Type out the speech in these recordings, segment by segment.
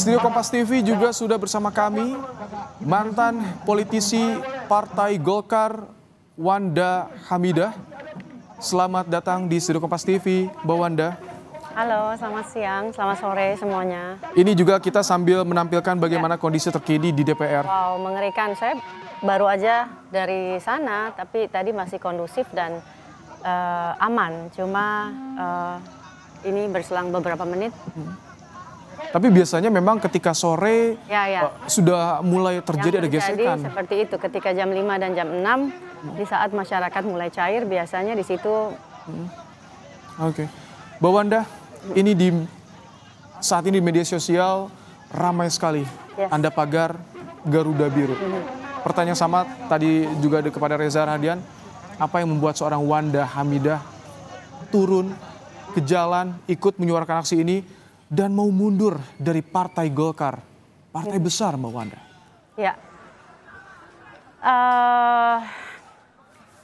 Studio Kompas TV juga sudah bersama kami mantan politisi Partai Golkar Wanda Hamidah. Selamat datang di Studio Kompas TV, Mbak Wanda. Halo, selamat siang, selamat sore semuanya. Ini juga kita sambil menampilkan bagaimana ya. kondisi terkini di DPR. Wow, mengerikan. Saya baru aja dari sana, tapi tadi masih kondusif dan uh, aman. Cuma uh, ini berselang beberapa menit. Hmm. Tapi biasanya memang ketika sore ya, ya. Uh, sudah mulai terjadi yang ada gesekan. Seperti itu ketika jam 5 dan jam 6 di saat masyarakat mulai cair biasanya di situ. Hmm. Oke, okay. Mbak Wanda, ini di saat ini di media sosial ramai sekali. Yes. Ya. Anda pagar Garuda Biru. Hmm. Pertanyaan sama tadi juga ada kepada Reza Radian, apa yang membuat seorang Wanda Hamidah turun ke jalan ikut menyuarakan aksi ini dan mau mundur dari Partai Golkar, partai hmm. besar Mbak Wanda. Ya, uh,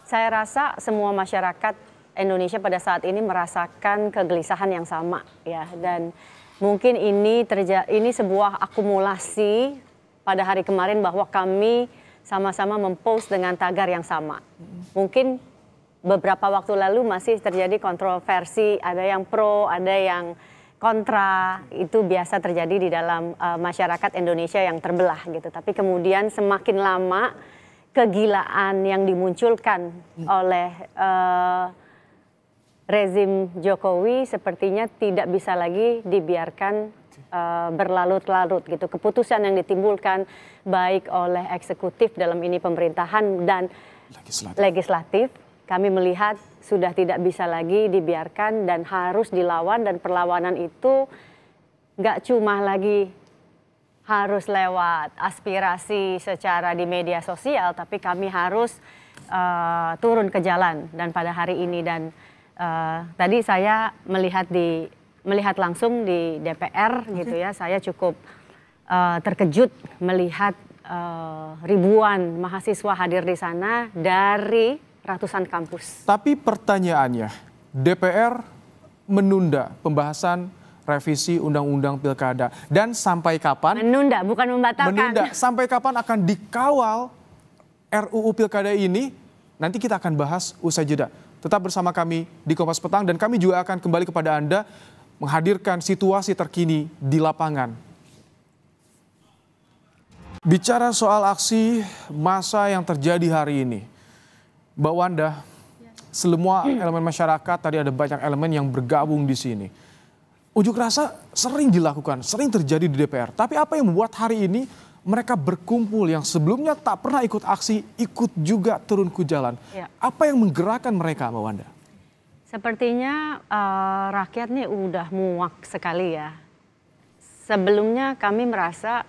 saya rasa semua masyarakat Indonesia pada saat ini merasakan kegelisahan yang sama, ya, dan mungkin ini terja ini sebuah akumulasi pada hari kemarin bahwa kami sama-sama mempost dengan tagar yang sama. Mungkin beberapa waktu lalu masih terjadi kontroversi, ada yang pro, ada yang kontra itu biasa terjadi di dalam uh, masyarakat Indonesia yang terbelah gitu. Tapi kemudian semakin lama kegilaan yang dimunculkan hmm. oleh uh, rezim Jokowi sepertinya tidak bisa lagi dibiarkan uh, berlarut-larut gitu. Keputusan yang ditimbulkan baik oleh eksekutif dalam ini pemerintahan dan legislatif, legislatif kami melihat sudah tidak bisa lagi dibiarkan dan harus dilawan dan perlawanan itu nggak cuma lagi harus lewat aspirasi secara di media sosial tapi kami harus uh, turun ke jalan dan pada hari ini dan uh, tadi saya melihat di melihat langsung di DPR gitu ya saya cukup uh, terkejut melihat uh, ribuan mahasiswa hadir di sana dari ratusan kampus. Tapi pertanyaannya, DPR menunda pembahasan revisi undang-undang pilkada dan sampai kapan? Menunda, bukan membatalkan. Menunda sampai kapan akan dikawal RUU pilkada ini? Nanti kita akan bahas usai jeda. Tetap bersama kami di Kompas Petang dan kami juga akan kembali kepada Anda menghadirkan situasi terkini di lapangan. Bicara soal aksi massa yang terjadi hari ini, Mbak Wanda, semua elemen masyarakat tadi ada banyak elemen yang bergabung di sini. Ujuk rasa sering dilakukan, sering terjadi di DPR. Tapi apa yang membuat hari ini mereka berkumpul yang sebelumnya tak pernah ikut aksi, ikut juga turun ke jalan. Ya. Apa yang menggerakkan mereka, Mbak Wanda? Sepertinya uh, rakyat ini udah muak sekali ya. Sebelumnya kami merasa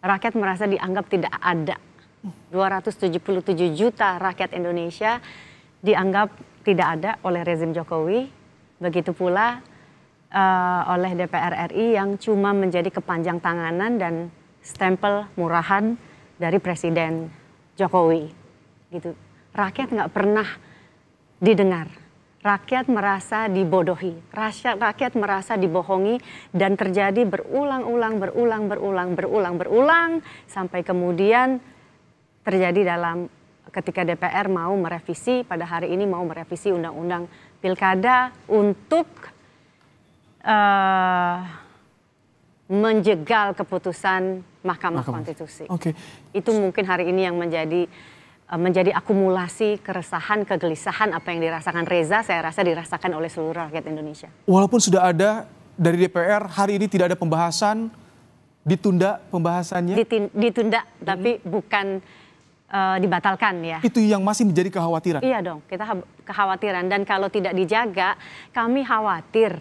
rakyat merasa dianggap tidak ada 277 juta rakyat Indonesia dianggap tidak ada oleh rezim Jokowi. Begitu pula uh, oleh DPR RI yang cuma menjadi kepanjang tanganan dan stempel murahan dari Presiden Jokowi. Gitu. Rakyat nggak pernah didengar. Rakyat merasa dibodohi, rakyat, rakyat merasa dibohongi dan terjadi berulang-ulang, berulang, berulang, berulang, berulang, sampai kemudian terjadi dalam ketika DPR mau merevisi pada hari ini mau merevisi undang-undang pilkada untuk uh, menjegal keputusan Mahkamah, Mahkamah. Konstitusi. Oke. Okay. Itu mungkin hari ini yang menjadi eh, menjadi akumulasi keresahan, kegelisahan apa yang dirasakan Reza, saya rasa dirasakan oleh seluruh rakyat Indonesia. Walaupun sudah ada dari DPR, hari ini tidak ada pembahasan, ditunda pembahasannya? Ditunda, tapi bukan Eh, dibatalkan ya. Itu yang masih menjadi kekhawatiran. Iya dong, kita kekhawatiran dan kalau tidak dijaga, kami khawatir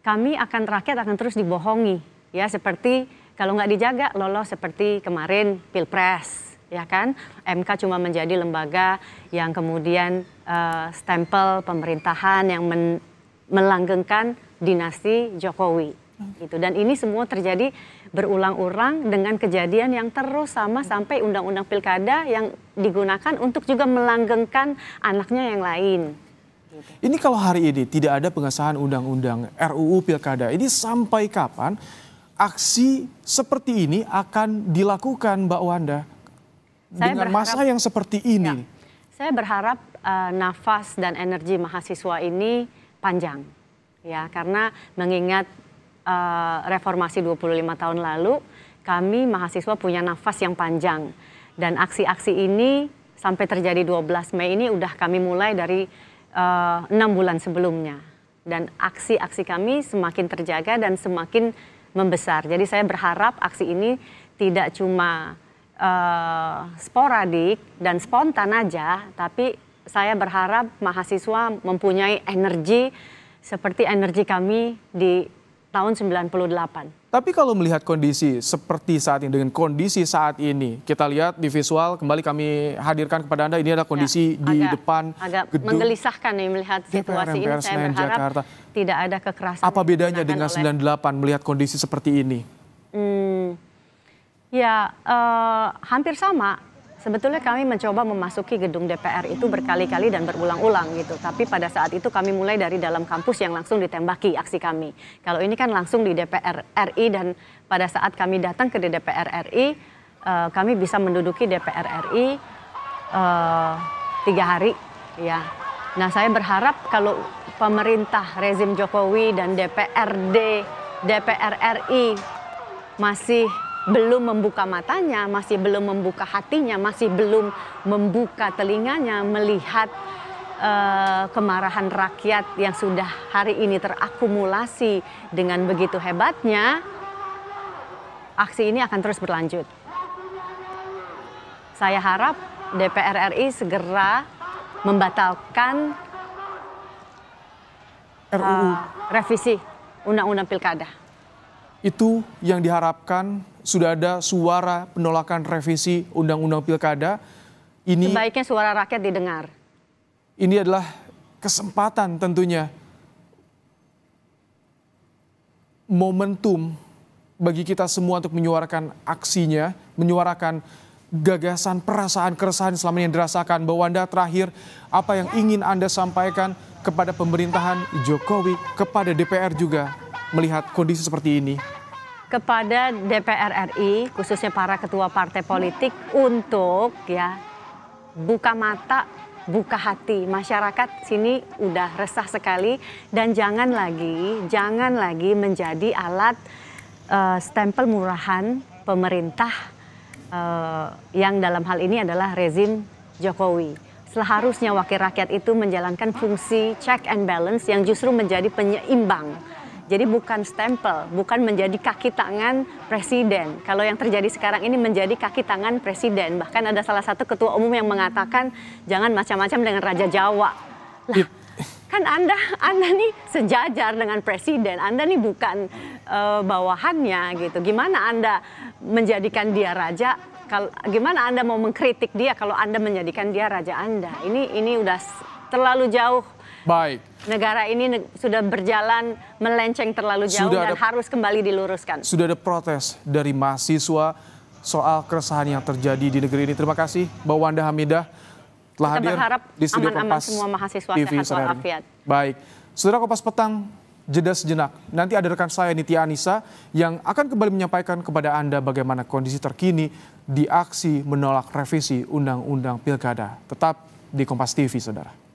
kami akan rakyat akan terus dibohongi ya seperti kalau nggak dijaga lolos seperti kemarin pilpres ya kan MK cuma menjadi lembaga yang kemudian uh, stempel pemerintahan yang men melanggengkan dinasti Jokowi hmm. gitu dan ini semua terjadi berulang-ulang dengan kejadian yang terus sama sampai undang-undang pilkada yang digunakan untuk juga melanggengkan anaknya yang lain. Ini kalau hari ini tidak ada pengesahan undang-undang RUU pilkada, ini sampai kapan aksi seperti ini akan dilakukan, Mbak Wanda? Saya dengan berharap, masa yang seperti ini. Ya, saya berharap uh, nafas dan energi mahasiswa ini panjang, ya, karena mengingat Eh, reformasi 25 tahun lalu, kami mahasiswa punya nafas yang panjang. Dan aksi-aksi ini sampai terjadi 12 Mei ini udah kami mulai dari eh, enam 6 bulan sebelumnya. Dan aksi-aksi kami semakin terjaga dan semakin membesar. Jadi saya berharap aksi ini tidak cuma uh, sporadik dan spontan aja, tapi saya berharap mahasiswa mempunyai energi seperti energi kami di tahun 98. Tapi kalau melihat kondisi seperti saat ini dengan kondisi saat ini, kita lihat di visual kembali kami hadirkan kepada Anda ini ada kondisi ya, di agak, depan agak gedung. menggelisahkan nih melihat situasi ini. Saya berharap Jakarta. tidak ada kekerasan. Apa bedanya dengan oleh... 98 melihat kondisi seperti ini? Hmm, ya, uh, hampir sama Sebetulnya kami mencoba memasuki gedung DPR itu berkali-kali dan berulang-ulang gitu. Tapi pada saat itu kami mulai dari dalam kampus yang langsung ditembaki aksi kami. Kalau ini kan langsung di DPR RI dan pada saat kami datang ke DPR RI, uh, eh, kami bisa menduduki DPR RI uh, eh, tiga hari. Ya. Nah saya berharap kalau pemerintah rezim Jokowi dan DPRD, DPR RI masih belum membuka matanya, masih belum membuka hatinya, masih belum membuka telinganya melihat uh, kemarahan rakyat yang sudah hari ini terakumulasi dengan begitu hebatnya, aksi ini akan terus berlanjut. Saya harap DPR RI segera membatalkan RUU uh, eh, revisi undang-undang pilkada. Itu yang diharapkan sudah ada suara penolakan revisi Undang-Undang Pilkada. Ini sebaiknya suara rakyat didengar. Ini adalah kesempatan tentunya momentum bagi kita semua untuk menyuarakan aksinya, menyuarakan gagasan, perasaan, keresahan selama ini yang dirasakan. Bahwa Anda terakhir, apa yang ingin Anda sampaikan kepada pemerintahan Jokowi, kepada DPR juga melihat kondisi seperti ini? kepada DPR RI khususnya para ketua partai politik untuk ya buka mata buka hati masyarakat sini udah resah sekali dan jangan lagi jangan lagi menjadi alat uh, stempel murahan pemerintah uh, yang dalam hal ini adalah rezim Jokowi seharusnya wakil rakyat itu menjalankan fungsi check and balance yang justru menjadi penyeimbang jadi bukan stempel, bukan menjadi kaki tangan presiden. Kalau yang terjadi sekarang ini menjadi kaki tangan presiden. Bahkan ada salah satu ketua umum yang mengatakan jangan macam-macam dengan Raja Jawa. Lah, kan Anda Anda nih sejajar dengan presiden. Anda nih bukan uh, bawahannya gitu. Gimana Anda menjadikan dia raja? Kalau gimana Anda mau mengkritik dia kalau Anda menjadikan dia raja Anda? Ini ini udah terlalu jauh Baik. Negara ini sudah berjalan melenceng terlalu jauh sudah dan ada, harus kembali diluruskan. Sudah ada protes dari mahasiswa soal keresahan yang terjadi di negeri ini. Terima kasih, Mbak Wanda Hamidah telah Kita hadir di studio aman -aman Kompas semua mahasiswa TV sehat Baik. Saudara Kompas Petang, jeda sejenak. Nanti ada rekan saya Nitya Anissa yang akan kembali menyampaikan kepada Anda bagaimana kondisi terkini di aksi menolak revisi Undang-Undang Pilkada. Tetap di Kompas TV, Saudara.